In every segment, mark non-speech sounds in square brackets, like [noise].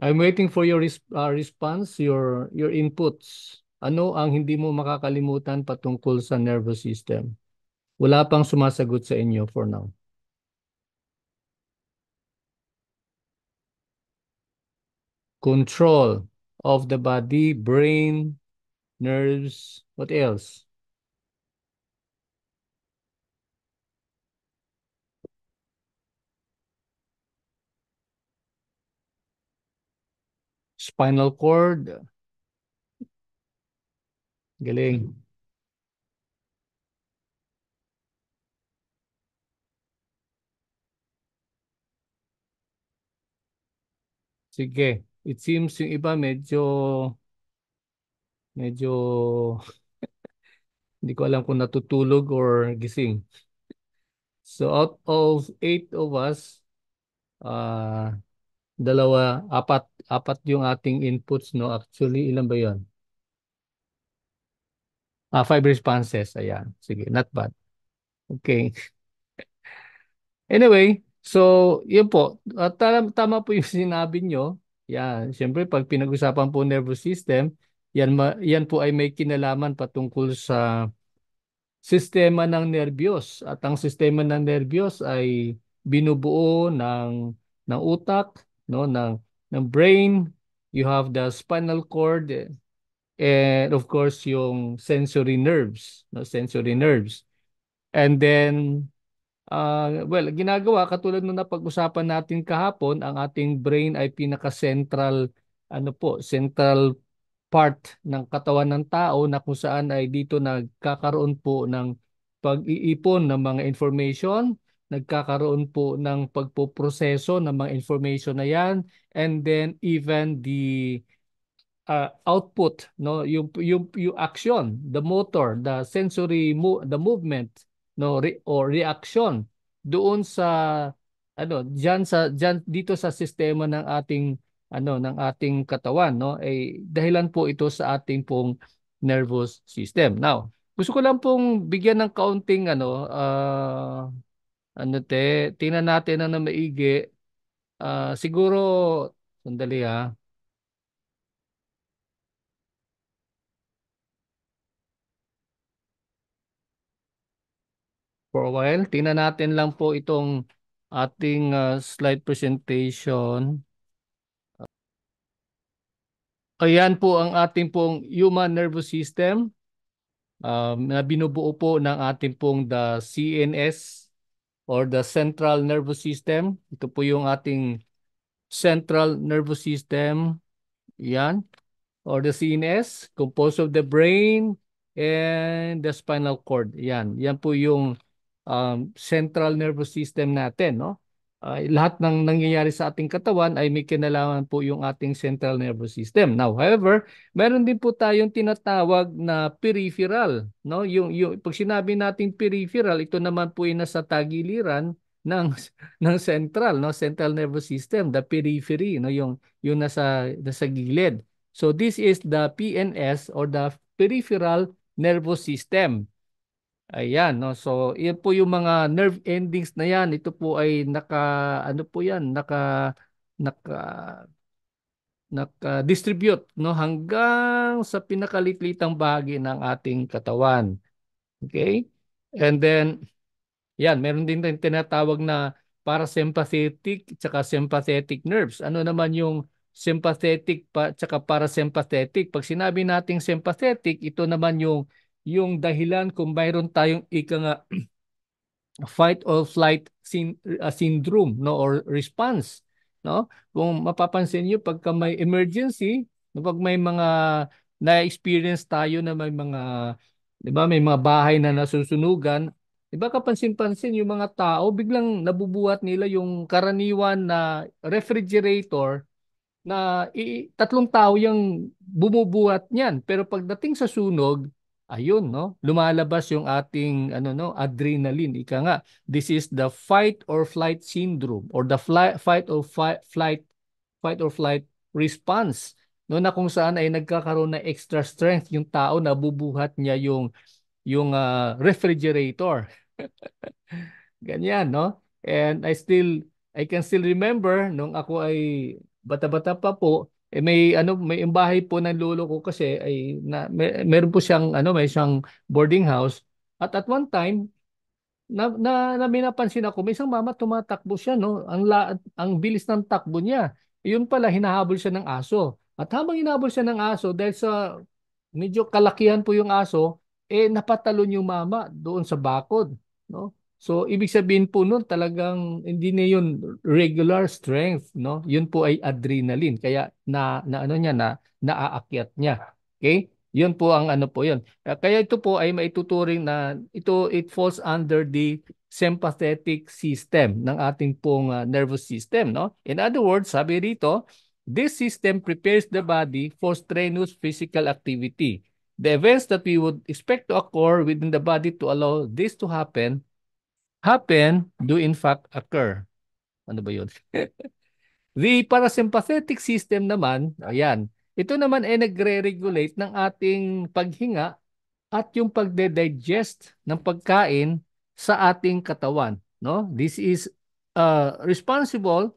I'm waiting for your uh, response, your your inputs. Ano ang hindi mo makakalimutan patungkol sa nervous system? Wala pang sumasagot sa inyo for now. Control of the body, brain, nerves, what else? spinal cord. Galing. Sige. It seems yung iba medyo medyo [laughs] hindi ko alam kung natutulog or gising. So out of eight of us, uh, dalawa, apat apat yung ating inputs, no? Actually, ilan ba yon? Ah, five responses. Ayan. Sige, not bad. Okay. [laughs] anyway, so, yun po. Uh, tama, tama po yung [laughs] sinabi nyo. Yan. Siyempre, pag pinag-usapan po nervous system, yan, ma, yan po ay may kinalaman patungkol sa sistema ng nervyos. At ang sistema ng nervyos ay binubuo ng, ng utak, no, ng ng brain, you have the spinal cord, and of course yung sensory nerves, no sensory nerves. And then uh, well, ginagawa katulad nung napag-usapan natin kahapon, ang ating brain ay pinaka-central ano po, central part ng katawan ng tao na kung saan ay dito nagkakaroon po ng pag-iipon ng mga information nagkakaroon po ng pagpoproseso ng mga information na yan and then even the uh, output no yung yung yung action the motor the sensory mo the movement no re or reaction doon sa ano diyan sa diyan dito sa sistema ng ating ano ng ating katawan no ay eh, dahilan po ito sa ating pong nervous system now gusto ko lang pong bigyan ng kaunting ano uh, ano te, tingnan natin na ano maigi. Ah, siguro, sandali ha. For a while, tingnan natin lang po itong ating ah, slide presentation. Ayan po ang ating pong human nervous system um, na binubuo po ng ating pong the ah, CNS or the central nervous system. Ito po yung ating central nervous system. Yan. Or the CNS, composed of the brain and the spinal cord. Yan. Yan po yung um, central nervous system natin, no? uh, lahat ng nangyayari sa ating katawan ay may kinalaman po yung ating central nervous system. Now, however, meron din po tayong tinatawag na peripheral, no? Yung yung pag sinabi nating peripheral, ito naman po ay nasa tagiliran ng [laughs] ng central, no? Central nervous system, the periphery, no? Yung yung nasa nasa gilid. So this is the PNS or the peripheral nervous system. Ayan, no? so yan po yung mga nerve endings na yan. Ito po ay naka, ano po yan, naka, naka, naka-distribute no? hanggang sa pinakalitlitang bahagi ng ating katawan. Okay? And then, yan, meron din tayong tinatawag na parasympathetic at sympathetic nerves. Ano naman yung sympathetic pa, tsaka parasympathetic? Pag sinabi nating sympathetic, ito naman yung yung dahilan kung mayroon tayong ika nga [clears throat] fight or flight sin- uh, ah, syndrome no or response no kung mapapansin niyo pagka may emergency no pag may mga na-experience tayo na may mga 'di ba may mga bahay na nasusunugan 'di ba kapansin-pansin yung mga tao biglang nabubuhat nila yung karaniwan na refrigerator na i- tatlong tao yung bumubuhat niyan pero pagdating sa sunog Ayun, no? Lumalabas yung ating ano no, adrenaline, ika nga. This is the fight or flight syndrome or the fly, fight or fi, flight fight or flight response no na kung saan ay nagkakaroon ng extra strength yung tao na bubuhat niya yung yung uh, refrigerator. [laughs] Ganyan, no? And I still I can still remember nung ako ay bata-bata pa po, eh may ano, may yung bahay po ng lolo ko kasi ay na, may, meron po siyang ano, may siyang boarding house at at one time na, na, na may napansin ako, may isang mama tumatakbo siya, no? Ang la, ang bilis ng takbo niya. Yun pala hinahabol siya ng aso. At habang hinahabol siya ng aso dahil sa medyo kalakihan po yung aso, eh napatalon yung mama doon sa bakod, no? So ibig sabihin po noon talagang hindi na 'yun regular strength, no? 'Yun po ay adrenaline kaya na, na ano niya na naaakyat niya. Okay? 'Yun po ang ano po 'yun. Ah, kaya ito po ay maituturing na ito it falls under the sympathetic system ng ating pong uh, nervous system, no? In other words, sabi rito, this system prepares the body for strenuous physical activity. The events that we would expect to occur within the body to allow this to happen happen do in fact occur. Ano ba yun? [laughs] The parasympathetic system naman, ayan, ito naman ay nagre-regulate ng ating paghinga at yung pagde-digest ng pagkain sa ating katawan. No? This is uh, responsible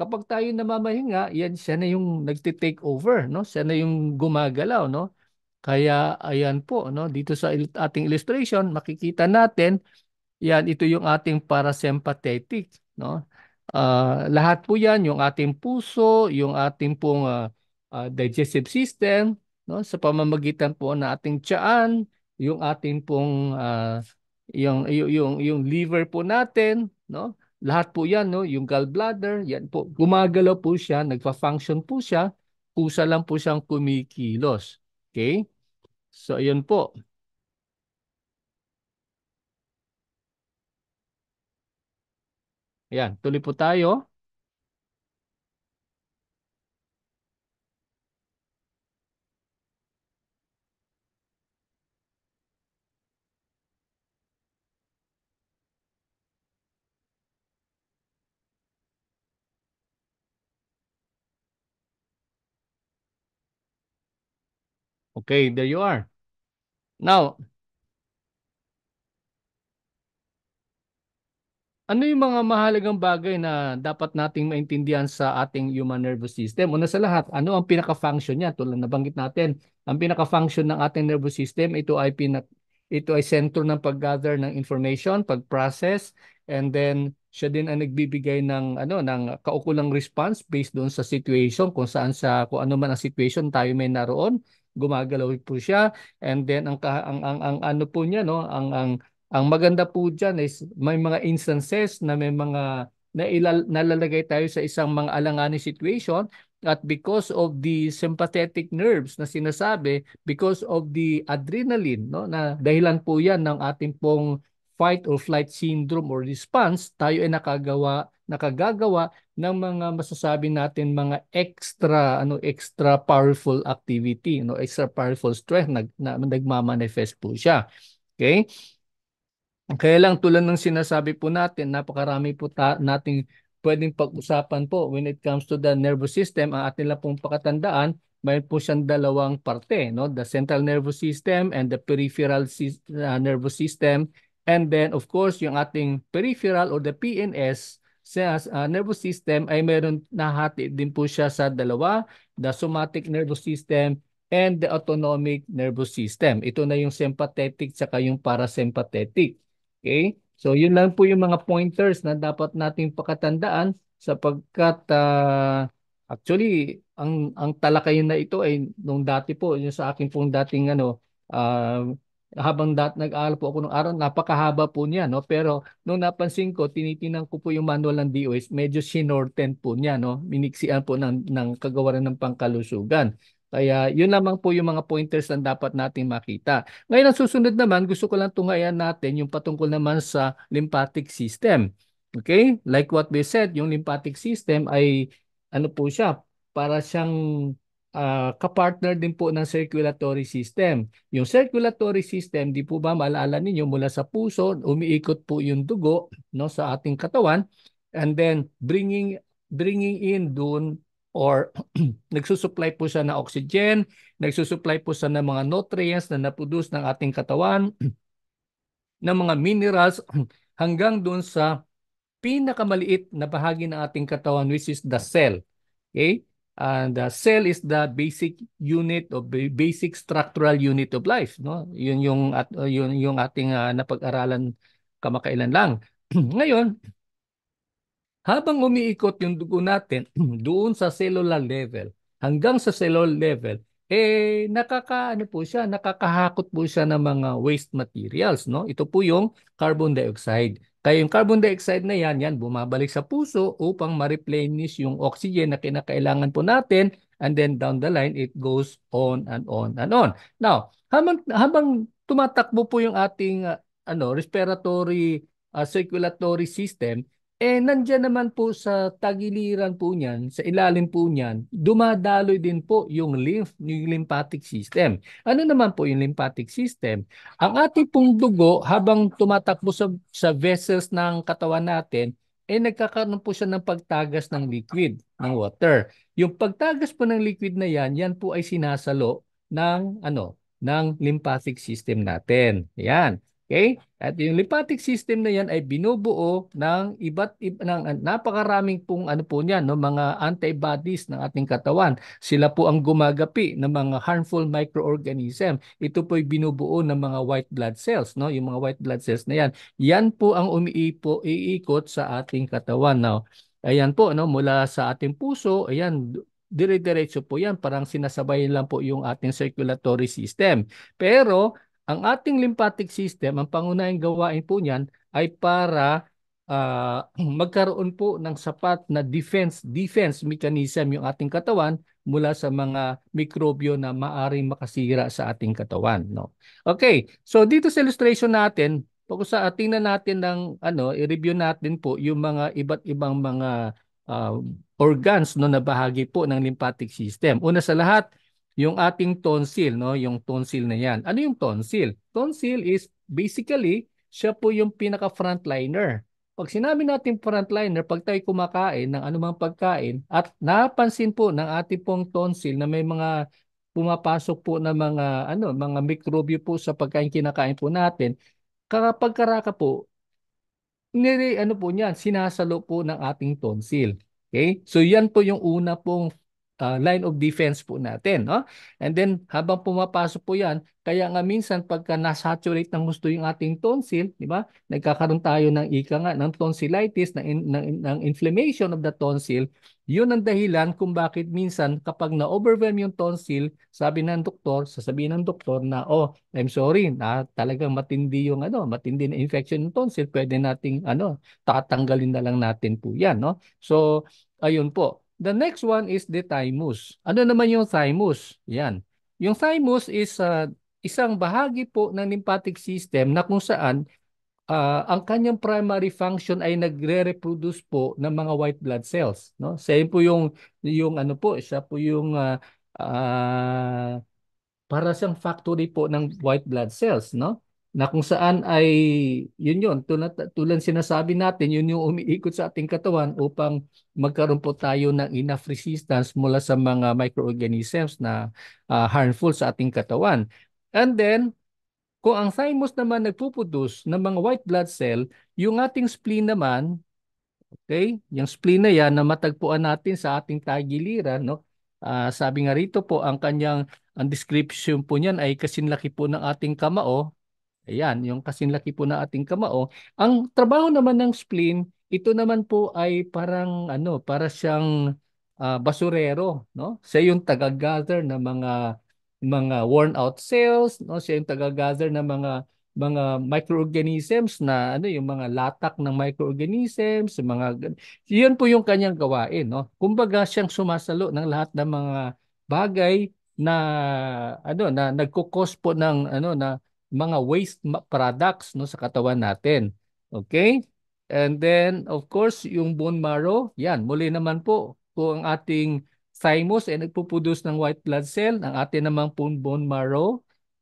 kapag tayo namamahinga, yan siya na yung nagte-take over, no? Siya na yung gumagalaw, no? Kaya ayan po, no? Dito sa ating illustration, makikita natin yan, ito yung ating parasympathetic. No? Uh, lahat po yan, yung ating puso, yung ating pong uh, uh, digestive system, no? sa pamamagitan po ng ating tiyan, yung ating pong uh, yung, yung yung yung liver po natin, no? Lahat po 'yan, no? Yung gallbladder, 'yan po. Gumagalaw po siya, nagfa-function po siya, kusa lang po siyang kumikilos. Okay? So 'yun po. Ayan, tuloy po tayo. Okay, there you are. Now, ano yung mga mahalagang bagay na dapat nating maintindihan sa ating human nervous system? Una sa lahat, ano ang pinaka-function niya? Tulad nabanggit natin, ang pinaka-function ng ating nervous system, ito ay pinak ito ay sentro ng pag-gather ng information, pag-process, and then siya din ang nagbibigay ng ano ng kaukulang response based doon sa situation kung saan sa kung ano man ang situation tayo may naroon gumagalaw po siya and then ang ang ang, ang ano po niya no ang ang ang maganda po dyan is may mga instances na may mga na nalalagay tayo sa isang mga alanganin situation at because of the sympathetic nerves na sinasabi because of the adrenaline no na dahilan po 'yan ng ating pong fight or flight syndrome or response tayo ay nakagawa nakagagawa ng mga masasabi natin mga extra ano extra powerful activity no extra powerful strength nag, na, nagmamanifest po siya okay kaya lang tulad ng sinasabi po natin, napakarami po ta- nating pwedeng pag-usapan po when it comes to the nervous system. Ang atin lang pong pakatandaan, mayroon po siyang dalawang parte, no? the central nervous system and the peripheral si- uh, ah, nervous system. And then of course, yung ating peripheral or the PNS sa uh, nervous system ay mayroon nahati din po siya sa dalawa, the somatic nervous system and the autonomic nervous system. Ito na yung sympathetic tsaka yung parasympathetic. Okay? So yun lang po yung mga pointers na dapat nating pakatandaan sapagkat uh, actually ang ang talakayan na ito ay nung dati po yung sa akin pong dating ano uh, habang dat nag-aaral po ako nung araw napakahaba po niya no pero nung napansin ko tinitingnan ko po yung manual ng DOS medyo sinorten po niya no miniksian po ng ng kagawaran ng pangkalusugan kaya yun lamang po yung mga pointers na dapat nating makita. Ngayon ang susunod naman, gusto ko lang tungayan natin yung patungkol naman sa lymphatic system. Okay? Like what we said, yung lymphatic system ay ano po siya, para siyang uh, kapartner din po ng circulatory system. Yung circulatory system, di po ba maalala ninyo mula sa puso, umiikot po yung dugo no, sa ating katawan and then bringing bringing in doon or [clears throat] nagsusupply po siya ng oxygen, nagsusupply po siya ng mga nutrients na naproduce ng ating katawan, [clears throat] ng mga minerals [clears throat] hanggang doon sa pinakamaliit na bahagi ng ating katawan which is the cell. Okay? And uh, the cell is the basic unit of basic structural unit of life, no? Yun yung at yun yung ating uh, napag-aralan kamakailan lang. Ngayon, habang umiikot yung dugo natin [clears throat] doon sa cellular level, hanggang sa cellular level, eh nakaka ano po siya, nakakahakot po siya ng mga waste materials, no? Ito po yung carbon dioxide. Kaya yung carbon dioxide na yan, yan bumabalik sa puso upang ma-replenish yung oxygen na kinakailangan po natin and then down the line it goes on and on and on. Now, habang habang tumatakbo po yung ating uh, ano respiratory uh, circulatory system, eh, nandyan naman po sa tagiliran po niyan, sa ilalim po niyan, dumadaloy din po yung lymph, yung lymphatic system. Ano naman po yung lymphatic system? Ang ating pong dugo habang tumatakbo sa, sa vessels ng katawan natin, eh nagkakaroon po siya ng pagtagas ng liquid, ng water. Yung pagtagas po ng liquid na yan, yan po ay sinasalo ng ano, ng lymphatic system natin. Yan. Okay? At yung lymphatic system na yan ay binubuo ng iba't iba, ng napakaraming pong ano po niyan, no, mga antibodies ng ating katawan. Sila po ang gumagapi ng mga harmful microorganism. Ito po ay binubuo ng mga white blood cells, no? Yung mga white blood cells na yan. Yan po ang umiipo, iikot sa ating katawan. Now, ayan po, no, mula sa ating puso, ayan, dire-diretso po yan. Parang sinasabay lang po yung ating circulatory system. Pero ang ating lymphatic system, ang pangunahing gawain po niyan ay para uh, [clears throat] magkaroon po ng sapat na defense defense mechanism yung ating katawan mula sa mga mikrobyo na maaring makasira sa ating katawan, no. Okay, so dito sa illustration natin, focus sa ah, na natin ng ano, i-review natin po yung mga iba't ibang mga uh, organs no na bahagi po ng lymphatic system. Una sa lahat, yung ating tonsil, no? yung tonsil na yan. Ano yung tonsil? Tonsil is basically, siya po yung pinaka-frontliner. Pag sinabi natin frontliner, pag tayo kumakain ng anumang pagkain at napansin po ng ating pong tonsil na may mga pumapasok po na mga ano mga mikrobyo po sa pagkain kinakain po natin kapag karaka po nire ano po niyan sinasalo po ng ating tonsil okay so yan po yung una pong uh, line of defense po natin. No? And then habang pumapasok po yan, kaya nga minsan pagka nasaturate ng gusto yung ating tonsil, di ba? nagkakaroon tayo ng ika nga, ng tonsillitis, ng, ng, ng inflammation of the tonsil, yun ang dahilan kung bakit minsan kapag na-overwhelm yung tonsil, sabi ng doktor, sasabihin ng doktor na, oh, I'm sorry, na talagang matindi yung ano, matindi na infection ng tonsil, pwede nating ano, tatanggalin na lang natin po yan. No? So, ayun po. The next one is the thymus. Ano naman yung thymus? Yan. Yung thymus is uh, isang bahagi po ng lymphatic system na kung saan uh, ang kanyang primary function ay nagre-reproduce po ng mga white blood cells, no? Same po yung yung ano po, siya po yung uh, uh, para siyang factory po ng white blood cells, no? na kung saan ay yun yun tulad, tulad sinasabi natin yun yung umiikot sa ating katawan upang magkaroon po tayo ng enough resistance mula sa mga microorganisms na uh, harmful sa ating katawan and then kung ang thymus naman nagpuproduce ng mga white blood cell yung ating spleen naman okay yung spleen na yan na matagpuan natin sa ating tagiliran no uh, sabi nga rito po ang kanyang ang description po niyan ay kasinlaki po ng ating kamao Ayan, yung kasinlaki po na ating kamao. Ang trabaho naman ng spleen, ito naman po ay parang ano, para siyang uh, basurero, no? Siya yung taga-gather ng mga mga worn out cells, no? Siya yung taga-gather ng mga mga microorganisms na ano yung mga latak ng microorganisms, mga yun po yung kanyang gawain, no? Kumbaga siyang sumasalo ng lahat ng mga bagay na ano na nagko-cause po ng ano na mga waste products no sa katawan natin. Okay? And then of course yung bone marrow, yan muli naman po kung ang ating thymus ay eh, nagpuproduce ng white blood cell, ang atin namang bone marrow,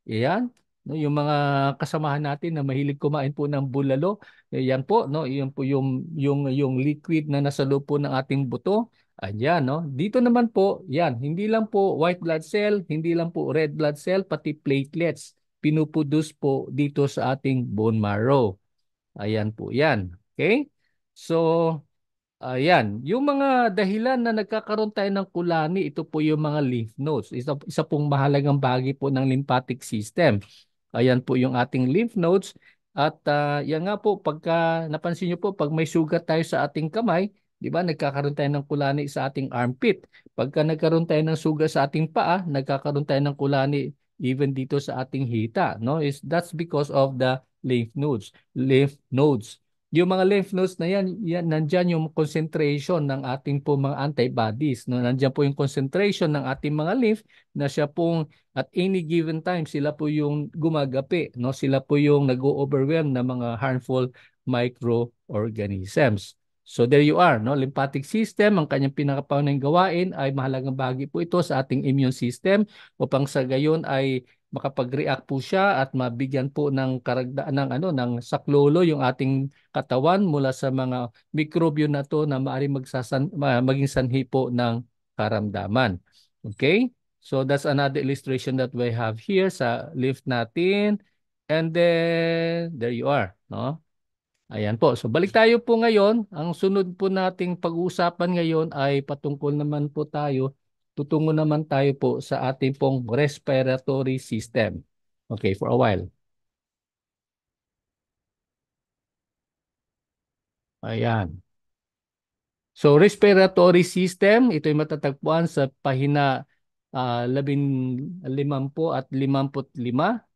yan, no yung mga kasamahan natin na mahilig kumain po ng bulalo eh, yan po no yun po yung yung yung liquid na nasa loob po ng ating buto ayan no dito naman po yan hindi lang po white blood cell hindi lang po red blood cell pati platelets pinuproduce po dito sa ating bone marrow. Ayan po yan. Okay? So, ayan. Yung mga dahilan na nagkakaroon tayo ng kulani, ito po yung mga lymph nodes. Isa, isa pong mahalagang bagay po ng lymphatic system. Ayan po yung ating lymph nodes. At uh, yan nga po, pagka napansin nyo po, pag may sugat tayo sa ating kamay, di ba, nagkakaroon tayo ng kulani sa ating armpit. Pagka nagkaroon tayo ng sugat sa ating paa, nagkakaroon tayo ng kulani even dito sa ating hita, no? Is that's because of the lymph nodes. Lymph nodes. Yung mga lymph nodes na yan, yan nandiyan yung concentration ng ating po mga antibodies. No? Nandiyan po yung concentration ng ating mga lymph na siya pong at any given time sila po yung gumagapi. No? Sila po yung nag-overwhelm ng mga harmful microorganisms. So there you are, no? Lymphatic system, ang kanyang pinakapaunang gawain ay mahalagang bahagi po ito sa ating immune system upang sa gayon ay makapag-react po siya at mabigyan po ng karagdaan ng ano ng saklolo yung ating katawan mula sa mga mikrobyo na to na maari magsasan maging sanhi po ng karamdaman. Okay? So that's another illustration that we have here sa lift natin. And then there you are, no? Ayan po. So balik tayo po ngayon. Ang sunod po nating pag-uusapan ngayon ay patungkol naman po tayo, tutungo naman tayo po sa ating pong respiratory system. Okay, for a while. Ayan. So respiratory system, ito ay matatagpuan sa pahina uh, labin at 55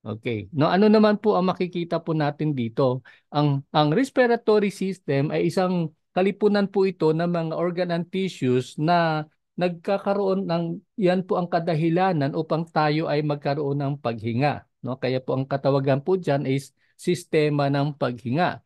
Okay. No, ano naman po ang makikita po natin dito? Ang ang respiratory system ay isang kalipunan po ito ng mga organ and tissues na nagkakaroon ng yan po ang kadahilanan upang tayo ay magkaroon ng paghinga, no? Kaya po ang katawagan po diyan is sistema ng paghinga.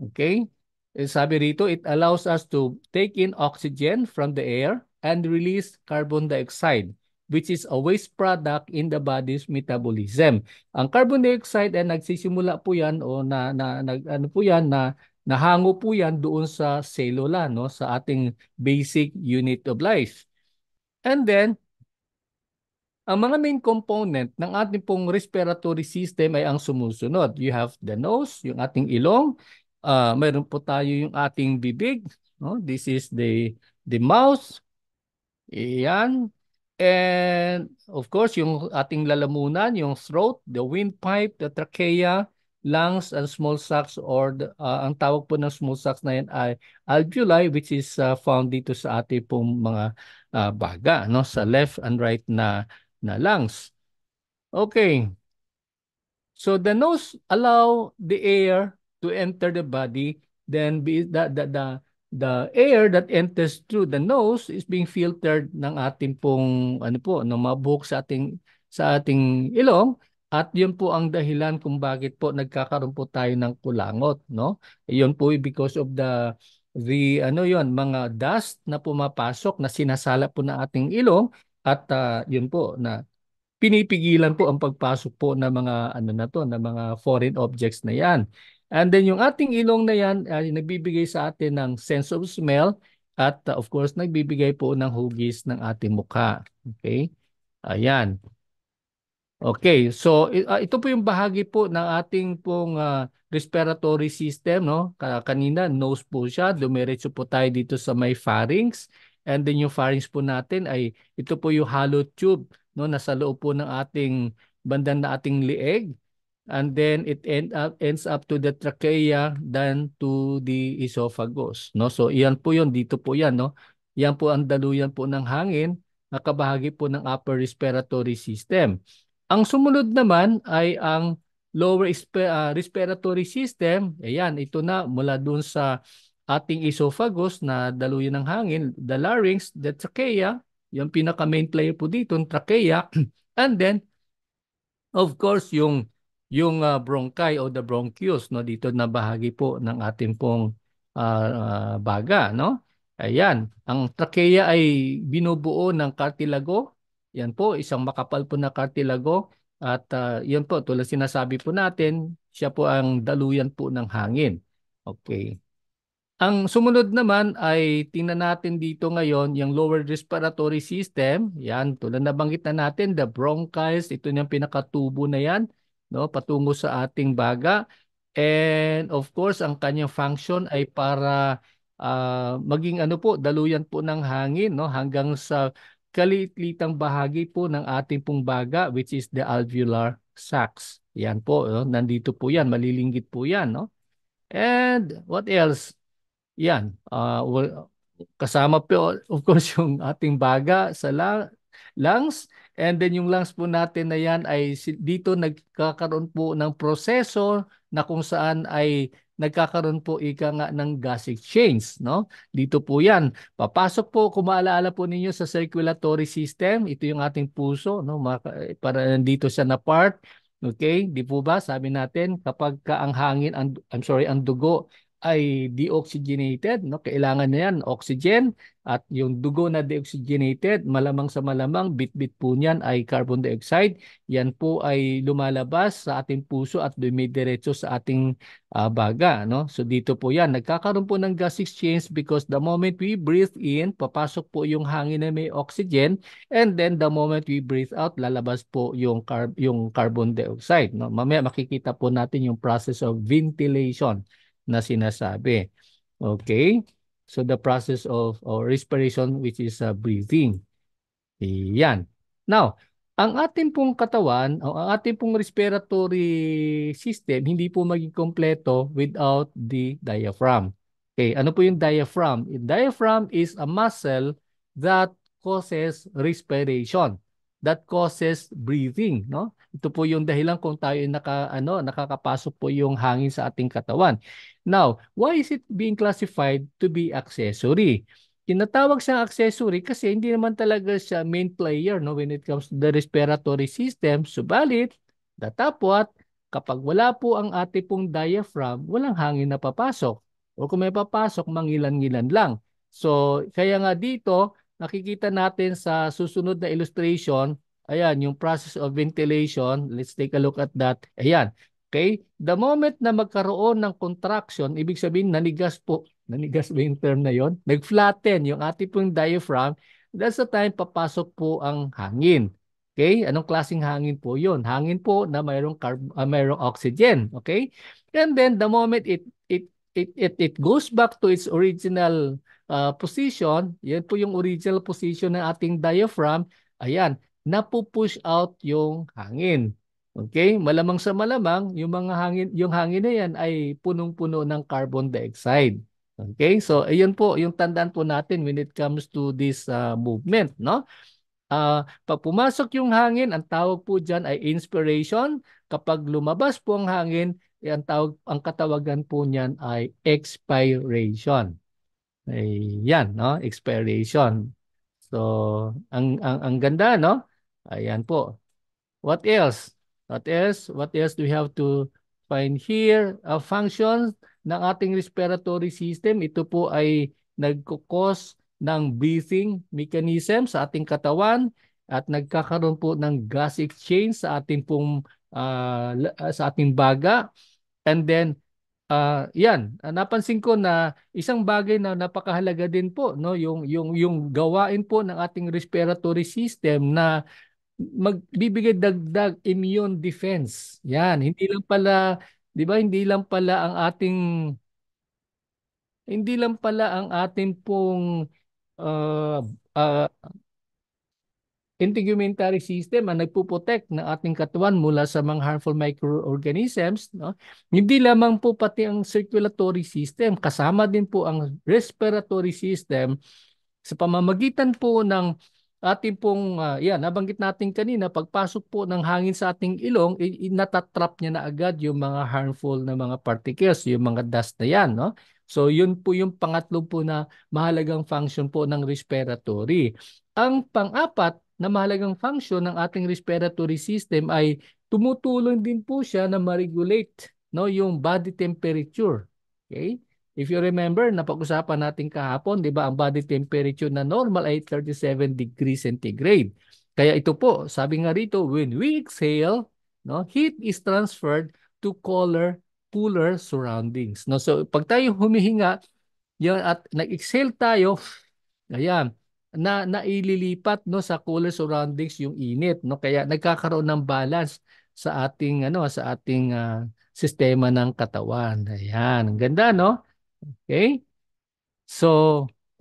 Okay? Eh, sabi rito, it allows us to take in oxygen from the air and release carbon dioxide which is a waste product in the body's metabolism. Ang carbon dioxide ay nagsisimula po 'yan o na, na, na ano po 'yan na nahango po 'yan doon sa selula no sa ating basic unit of life. And then ang mga main component ng ating pong respiratory system ay ang sumusunod. You have the nose, yung ating ilong, uh, mayroon po tayo yung ating bibig, no? This is the the mouth. Iyan, And of course, yung ating lalamunan, yung throat, the windpipe, the trachea, lungs, and small sacs or the, uh, ang tawag po ng small sacs na yan ay alveoli which is uh, found dito sa ating pong mga uh, baga, no? sa left and right na, na lungs. Okay. So the nose allow the air to enter the body, then be, the, the, the, the air that enters through the nose is being filtered ng ating pong ano po no mabuhok sa ating sa ating ilong at yun po ang dahilan kung bakit po nagkakaroon po tayo ng kulangot no yun po because of the the ano yun mga dust na pumapasok na sinasala po ng ating ilong at uh, yun po na pinipigilan po ang pagpasok po ng mga ano na to ng mga foreign objects na yan And then yung ating ilong na yan ay nagbibigay sa atin ng sense of smell at uh, of course nagbibigay po ng hugis ng ating mukha. Okay? Ayan. Okay, so uh, ito po yung bahagi po ng ating pong uh, respiratory system, no? Kanina nose po siya, dumiretso po tayo dito sa may pharynx. And then yung pharynx po natin ay ito po yung hollow tube, no? Nasa loob po ng ating bandang na ating lieg and then it end up, ends up to the trachea then to the esophagus. No? So iyan po yon dito po yan. No? Yan po ang daluyan po ng hangin na kabahagi po ng upper respiratory system. Ang sumunod naman ay ang lower uh, respiratory system. Ayan, ito na mula dun sa ating esophagus na daluyan ng hangin, the larynx, the trachea, yung pinaka main player po dito, yung trachea, [clears throat] and then of course yung yung uh, bronchi o the bronchioles no dito na bahagi po ng ating pong uh, baga no ayan ang trachea ay binubuo ng cartilago yan po isang makapal po na cartilago at uh, yan po tulad sinasabi po natin siya po ang daluyan po ng hangin okay ang sumunod naman ay tingnan natin dito ngayon yung lower respiratory system. Yan, tulad na banggit na natin, the bronchies, ito yung pinakatubo na yan no patungo sa ating baga and of course ang kanyang function ay para uh, maging ano po daluyan po ng hangin no hanggang sa kalitlitang bahagi po ng ating pong baga which is the alveolar sacs. Yan po, no? nandito po yan, malilinggit po yan. No? And what else? Yan, uh, ah, well, kasama po of course yung ating baga sa, la- lungs. And then yung lungs po natin na yan ay dito nagkakaroon po ng proseso na kung saan ay nagkakaroon po ika nga ng gas exchange. No? Dito po yan. Papasok po, kung maalaala po ninyo sa circulatory system, ito yung ating puso, no? Eh, para nandito siya na part. Okay, di po ba? Sabi natin kapag ka ang hangin, ang, I'm sorry, ang dugo ay deoxygenated, no? Kailangan na yan oxygen at yung dugo na deoxygenated, malamang sa malamang bitbit po niyan ay carbon dioxide. Yan po ay lumalabas sa ating puso at dumidiretso sa ating uh, baga, no? So dito po yan, nagkakaroon po ng gas exchange because the moment we breathe in, papasok po yung hangin na may oxygen and then the moment we breathe out, lalabas po yung carb yung carbon dioxide, no? Mamaya makikita po natin yung process of ventilation na sinasabi. Okay? So the process of or respiration which is uh, breathing. Iyan. Now, ang ating pong katawan, o ang ating pong respiratory system, hindi po maging kompleto without the diaphragm. Okay, ano po yung diaphragm? The Diaphragm is a muscle that causes respiration, that causes breathing, no? Ito po yung dahilan kung tayo naka ano, nakakapasok po yung hangin sa ating katawan. Now, why is it being classified to be accessory? Tinatawag siyang accessory kasi hindi naman talaga siya main player no when it comes to the respiratory system. Subalit, datapwat, kapag wala po ang ating pong diaphragm, walang hangin na papasok. O kung may papasok, mangilan-ngilan lang. So, kaya nga dito, nakikita natin sa susunod na illustration, ayan, yung process of ventilation. Let's take a look at that. Ayan, Okay? The moment na magkaroon ng contraction, ibig sabihin nanigas po, [laughs] nanigas ba yung term na yon? Nag-flatten yung ating pong diaphragm, that's the time papasok po ang hangin. Okay? Anong klaseng hangin po yon? Hangin po na mayroong, carb, uh, mayroong oxygen. Okay? And then the moment it, it, it, it, it goes back to its original uh, position, yan po yung original position ng ating diaphragm, ayan, napupush out yung hangin. Okay? Malamang sa malamang, yung mga hangin, yung hangin na yan ay punong-puno ng carbon dioxide. Okay? So, ayun po, yung tandaan po natin when it comes to this uh, movement, no? Uh, pag pumasok yung hangin, ang tawag po diyan ay inspiration. Kapag lumabas po ang hangin, eh, ang, tawag, ang katawagan po niyan ay expiration. Ayan, no? Expiration. So, ang, ang, ang ganda, no? Ayan po. What else? What else? What else do we have to find here? A function ng ating respiratory system. Ito po ay nagkukos ng breathing mechanism sa ating katawan at nagkakaroon po ng gas exchange sa ating pong uh, sa ating baga. And then uh, yan, napansin ko na isang bagay na napakahalaga din po no yung yung yung gawain po ng ating respiratory system na magbibigay dagdag immune defense. Yan, hindi lang pala, 'di ba? Hindi lang pala ang ating hindi lang pala ang ating pong uh, uh, integumentary system ang nagpuprotect ng ating katawan mula sa mga harmful microorganisms, no? Hindi lamang po pati ang circulatory system, kasama din po ang respiratory system sa pamamagitan po ng ating pong, uh, yan, nabanggit natin kanina, pagpasok po ng hangin sa ating ilong, natatrap niya na agad yung mga harmful na mga particles, yung mga dust na yan. No? So yun po yung pangatlo po na mahalagang function po ng respiratory. Ang pang-apat na mahalagang function ng ating respiratory system ay tumutulong din po siya na ma-regulate no, yung body temperature. Okay? If you remember, napag-usapan natin kahapon, di ba, ang body temperature na normal ay 37 degrees centigrade. Kaya ito po, sabi nga rito, when we exhale, no, heat is transferred to cooler, cooler surroundings. No? So pag tayo humihinga, yun, at nag-exhale tayo, ayan, na naililipat no sa cooler surroundings yung init no kaya nagkakaroon ng balance sa ating ano sa ating uh, sistema ng katawan ayan ang ganda no Okay? So,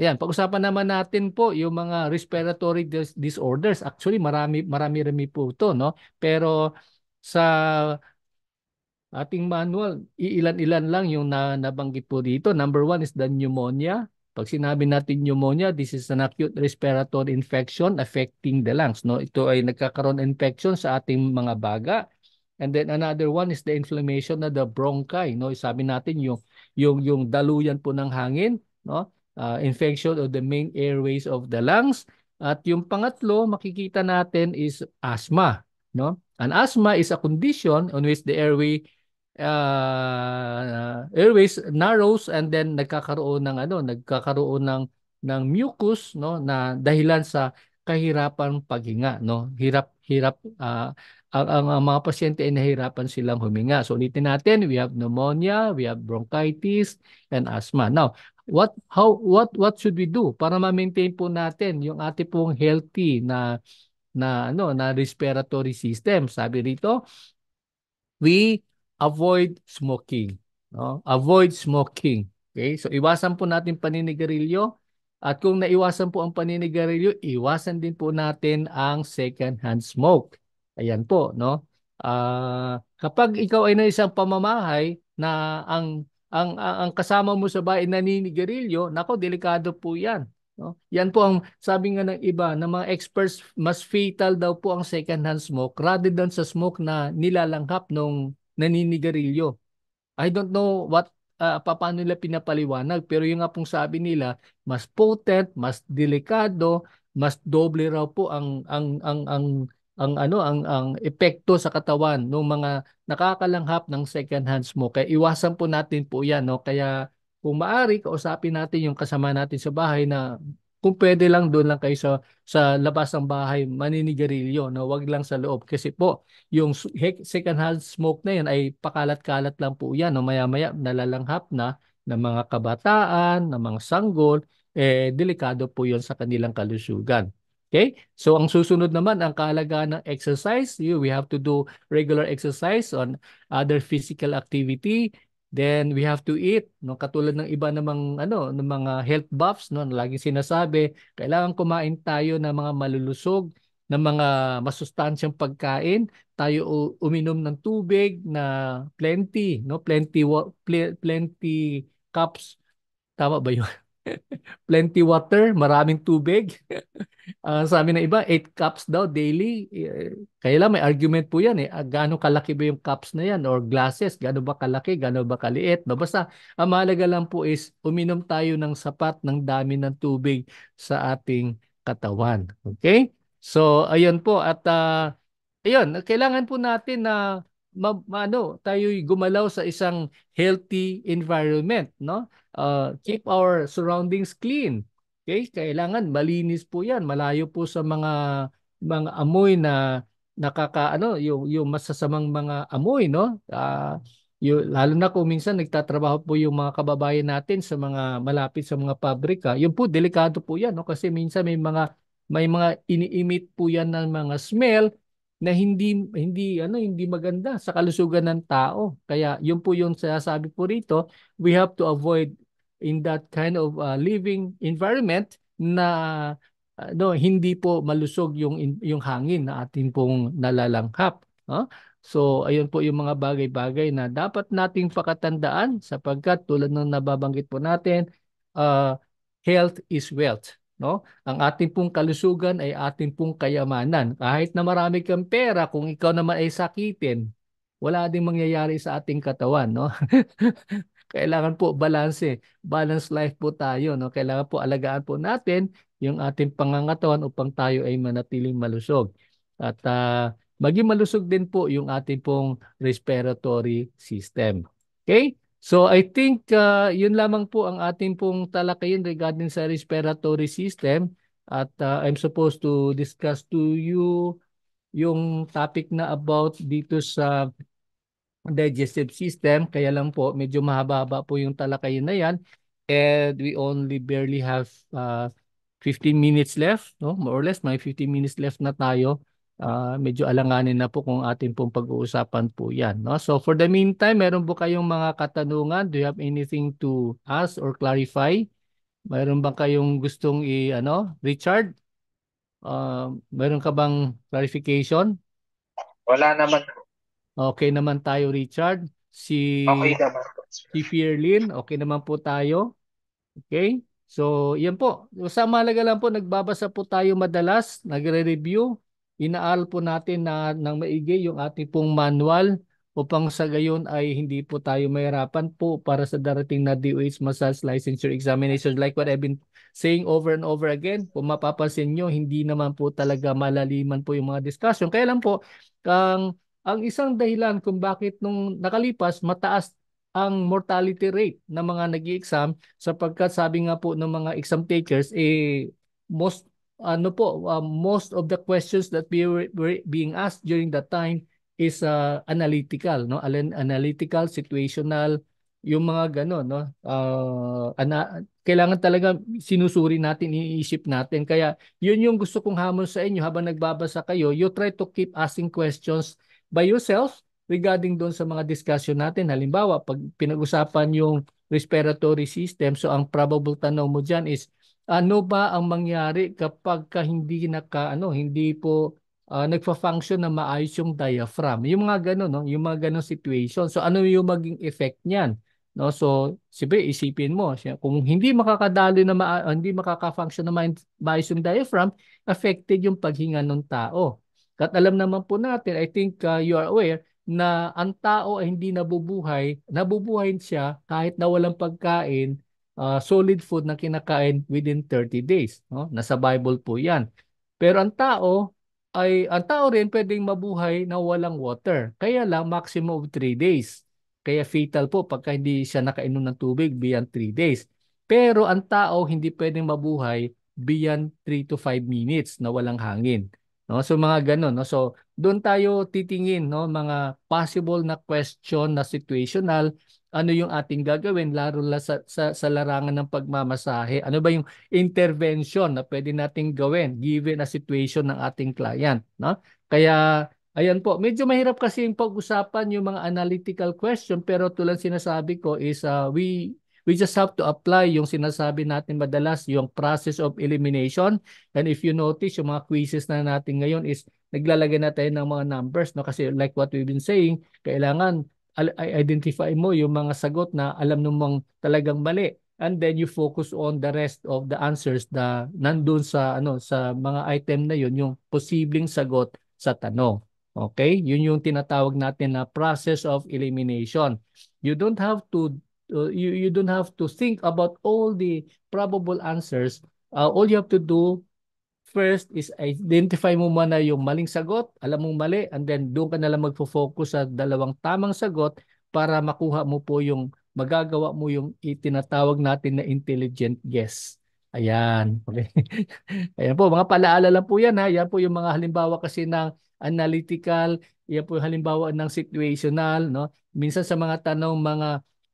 Ayan, pag-usapan naman natin po yung mga respiratory dis- disorders. Actually, marami marami rami po 'to, no? Pero sa ating manual, iilan-ilan lang yung na, nabanggit po dito. Number one is the pneumonia. Pag sinabi natin pneumonia, this is an acute respiratory infection affecting the lungs, no? Ito ay nagkakaroon infection sa ating mga baga. And then another one is the inflammation na the bronchi, no? Sabi natin yung yung yung daluyan po ng hangin, no? Uh, infection of the main airways of the lungs. At yung pangatlo, makikita natin is asthma, no? and asthma is a condition on which the airway uh, airways narrows and then nagkakaroon ng ano, nagkakaroon ng ng mucus no na dahilan sa kahirapan paghinga no hirap hirap uh, ang, ang, ang mga pasyente ay nahihirapan silang huminga. So ulitin natin, we have pneumonia, we have bronchitis, and asthma. Now, what how what what should we do para ma-maintain po natin yung ating pong healthy na na ano na respiratory system? Sabi rito, we avoid smoking. No? Avoid smoking. Okay? So iwasan po natin paninigarilyo. At kung naiwasan po ang paninigarilyo, iwasan din po natin ang second-hand smoke. Ayan po, no? Uh, kapag ikaw ay na isang pamamahay na ang ang, ang, kasama mo sa bahay naninigarilyo, nako delikado po 'yan, no? Yan po ang sabi nga ng iba, ng mga experts, mas fatal daw po ang second hand smoke rather than sa smoke na nilalanghap nung naninigarilyo. I don't know what uh, paano nila pinapaliwanag pero yung nga pong sabi nila, mas potent, mas delikado, mas doble raw po ang ang ang ang, ang ang ano ang ang epekto sa katawan ng mga nakakalanghap ng second hand smoke. Kaya iwasan po natin po 'yan, no? Kaya kung maaari kausapin natin yung kasama natin sa bahay na kung pwede lang doon lang kayo sa sa labas ng bahay maninigarilyo no wag lang sa loob kasi po yung second hand smoke na yan ay pakalat-kalat lang po yan no maya-maya nalalanghap na ng mga kabataan ng mga sanggol eh delikado po yon sa kanilang kalusugan Okay? So ang susunod naman ang kaalagaan ng exercise, you we have to do regular exercise on other physical activity, then we have to eat, no katulad ng iba namang ano, ng mga health buffs no, lagi sinasabi, kailangan kumain tayo ng mga malulusog ng mga masustansyang pagkain, tayo uminom ng tubig na plenty, no? Plenty plenty cups. Tama ba 'yun? [laughs] [laughs] Plenty water, maraming tubig. uh, [laughs] sabi ng iba, 8 cups daw daily. Eh, kaya lang may argument po yan eh. Ah, gaano kalaki ba yung cups na yan or glasses? Gaano ba kalaki? Gaano ba kaliit? No? Basta ang mahalaga lang po is uminom tayo ng sapat ng dami ng tubig sa ating katawan. Okay? So, ayun po. At uh, ayun, kailangan po natin na uh, ma, ano, tayo gumalaw sa isang healthy environment, no? Uh, keep our surroundings clean. Okay? Kailangan malinis po 'yan, malayo po sa mga mga amoy na nakaka ano, yung yung masasamang mga amoy, no? Uh, ah, yung, lalo na kung minsan nagtatrabaho po yung mga kababayan natin sa mga malapit sa mga pabrika. Yun po delikado po 'yan, no? Kasi minsan may mga may mga iniimit po 'yan ng mga smell na hindi hindi ano hindi maganda sa kalusugan ng tao. Kaya yun po yung sinasabi po rito, we have to avoid in that kind of uh, living environment na uh, no hindi po malusog yung yung hangin na atin pong nalalanghap, no? Huh? So ayun po yung mga bagay-bagay na dapat nating pakatandaan sapagkat tulad ng nababanggit po natin, uh, health is wealth no? Ang ating pong kalusugan ay ating pong kayamanan. Kahit na marami kang pera, kung ikaw naman ay sakitin, wala ding mangyayari sa ating katawan, no? [laughs] Kailangan po balance. eh. balance life po tayo, no? Kailangan po alagaan po natin yung ating pangangatawan upang tayo ay manatiling malusog. At uh, maging malusog din po yung ating pong respiratory system. Okay? So I think uh, yun lamang po ang ating pong talakayin regarding sa respiratory system at uh, I'm supposed to discuss to you yung topic na about dito sa digestive system kaya lang po medyo mahaba-haba po yung talakayin na yan and we only barely have uh, 15 minutes left no more or less may 15 minutes left na tayo uh, medyo alanganin na po kung atin pong pag-uusapan po yan. No? So for the meantime, meron po kayong mga katanungan? Do you have anything to ask or clarify? Meron bang kayong gustong i ano, Richard? Uh, meron ka bang clarification? Wala naman. Okay naman tayo, Richard. Si Okay naman. Si Pierlin, okay naman po tayo. Okay? So, yan po. Sa malaga lang po, nagbabasa po tayo madalas, nagre-review, Inaal po natin na nang maigi yung ating pong manual upang sa gayon ay hindi po tayo mahirapan po para sa darating na DOH Massage Licensure Examination. Like what I've been saying over and over again, kung mapapansin nyo, hindi naman po talaga malaliman po yung mga discussion. Kaya lang po, ang, ang isang dahilan kung bakit nung nakalipas, mataas ang mortality rate ng mga nag exam sapagkat sabi nga po ng mga exam takers, eh, most ano po, uh, most of the questions that we were, being asked during that time is uh, analytical, no? Analytical, situational, yung mga gano'n, no? Uh, ana kailangan talaga sinusuri natin, iniisip natin. Kaya yun yung gusto kong hamon sa inyo habang nagbabasa kayo, you try to keep asking questions by yourself regarding doon sa mga discussion natin. Halimbawa, pag pinag-usapan yung respiratory system, so ang probable tanong mo diyan is, ano ba ang mangyari kapag ka hindi naka ano, hindi po uh, nagfa-function na maayos yung diaphragm. Yung mga ganun, no? yung mga ganun situation. So ano yung maging effect niyan? No? So, sige isipin mo, kung hindi makakadaloy na ma- hindi makaka-function na maayos yung diaphragm, affected yung paghinga ng tao. At alam naman po natin, I think uh, you are aware na ang tao ay hindi nabubuhay, nabubuhay siya kahit na walang pagkain uh, solid food na kinakain within 30 days. No? Nasa Bible po yan. Pero ang tao, ay ang tao rin pwedeng mabuhay na walang water. Kaya lang maximum of 3 days. Kaya fatal po pagka hindi siya nakainom ng tubig beyond 3 days. Pero ang tao hindi pwedeng mabuhay beyond 3 to 5 minutes na walang hangin. No? So mga ganun. No? So doon tayo titingin no mga possible na question na situational ano yung ating gagawin laro la sa, sa, sa larangan ng pagmamasahe ano ba yung intervention na pwede nating gawin given na situation ng ating client no kaya ayan po medyo mahirap kasi yung pag-usapan yung mga analytical question pero tulad sinasabi ko is uh, we We just have to apply yung sinasabi natin madalas, yung process of elimination. And if you notice, yung mga quizzes na natin ngayon is naglalagay na tayo ng mga numbers. No? Kasi like what we've been saying, kailangan identify mo yung mga sagot na alam namang talagang mali and then you focus on the rest of the answers na nandun sa ano sa mga item na yun yung posibleng sagot sa tanong okay yun yung tinatawag natin na process of elimination you don't have to Uh, you you don't have to think about all the probable answers. Uh, all you have to do first is identify mo muna yung maling sagot, alam mong mali, and then doon ka na lang magfo-focus sa dalawang tamang sagot para makuha mo po yung magagawa mo yung itinatawag natin na intelligent guess. Ayan. Okay. [laughs] Ayan po, mga palaala lang po yan ha. Yan po yung mga halimbawa kasi ng analytical, yan po yung halimbawa ng situational. No? Minsan sa mga tanong, mga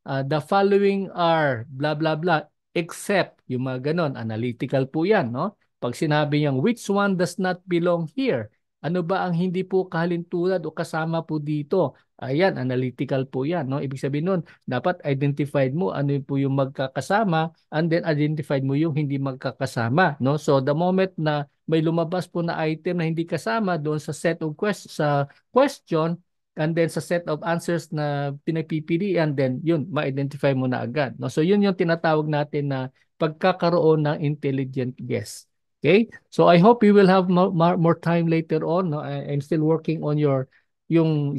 uh, the following are blah blah blah except yung mga ganon analytical po yan no pag sinabi niyang which one does not belong here ano ba ang hindi po kahalintulad o kasama po dito ayan analytical po yan no ibig sabihin noon dapat identified mo ano po yung magkakasama and then identified mo yung hindi magkakasama no so the moment na may lumabas po na item na hindi kasama doon sa set of quest sa question and then sa set of answers na pinagpipili and then yun, ma-identify mo na agad. No? So yun yung tinatawag natin na pagkakaroon ng intelligent guess. Okay? So I hope you will have more, more time later on. No? I'm still working on your yung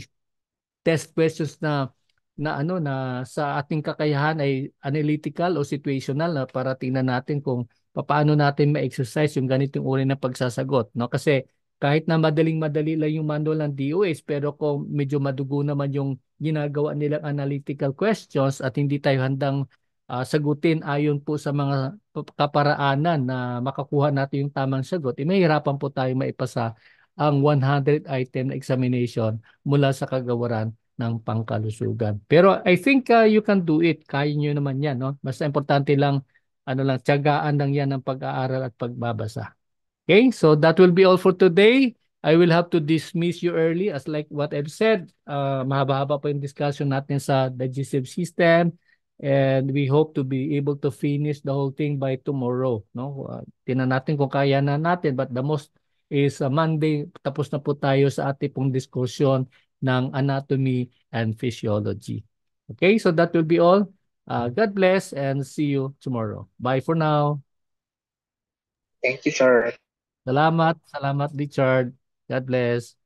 test questions na na ano na sa ating kakayahan ay analytical o situational na para tingnan natin kung paano natin ma-exercise yung ganitong uri ng pagsasagot no kasi kahit na madaling-madali lang yung manual ng DOS, pero kung medyo madugo naman yung ginagawa nilang analytical questions at hindi tayo handang uh, sagutin ayon po sa mga kaparaanan na makakuha natin yung tamang sagot, eh, hirapan po tayo maipasa ang 100 item examination mula sa kagawaran ng pangkalusugan. Pero I think uh, you can do it. Kaya nyo naman yan. No? Mas importante lang, ano lang, tiyagaan lang yan ng pag-aaral at pagbabasa. Okay, so that will be all for today. I will have to dismiss you early as like what I've said. Uh, mahaba-haba pa yung discussion natin sa digestive system and we hope to be able to finish the whole thing by tomorrow. No? Uh, tinan natin kung kaya na natin but the most is uh, Monday tapos na po tayo sa ating pong diskusyon ng anatomy and physiology. Okay, so that will be all. Uh, God bless and see you tomorrow. Bye for now. Thank you, sir. Salamat, salamat Richard. God bless.